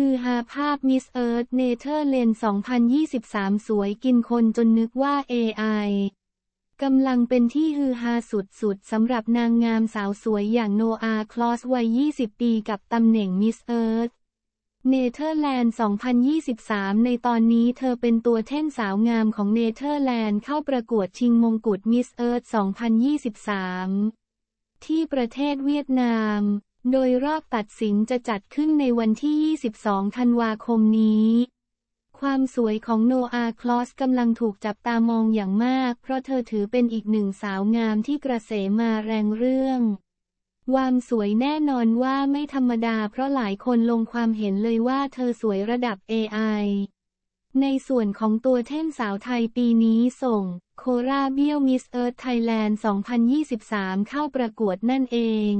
ฮือฮาภาพมิสเอิร์ธเนเธอร์แลนด์2023 สวยกินคนจนนึกว่า AI กำลังเป็นที่ฮือฮาสุดๆสำหรับนางงามสาวสวยอย่างโนอาคลอสวัย20 ปีกับตำแหน่งมิสเอิร์ธเนเธอร์แลนด์2023 ในตอนนี้เธอเป็นตัวเท่นสาวงามของเนเธอร์แลนด์เข้าประกวดชิงมงกุฎมิสเอิร์ธ2023 ที่ประเทศเวียดนามโดยรอบตัดสินจะจัดขึ้นในวันที่ 22ธันวาคมนี้ ความสวยของโนอาคลอสกำลังถูกจับตามองอย่างมาก เพราะเธอถือเป็นอีกหนึ่งสาวงามที่กระเสมาแรงเรื่อง ความสวยแน่นอนว่าไม่ธรรมดาเพราะหลายคนลงความเห็นเลยว่าเธอสวยระดับ AI ในส่วนของตัวเท่นสาวไทยปีนี้ส่งโคราเบียวมิสเอิร์ธไทยแลนด์2023 เข้าประกวดนั่นเอง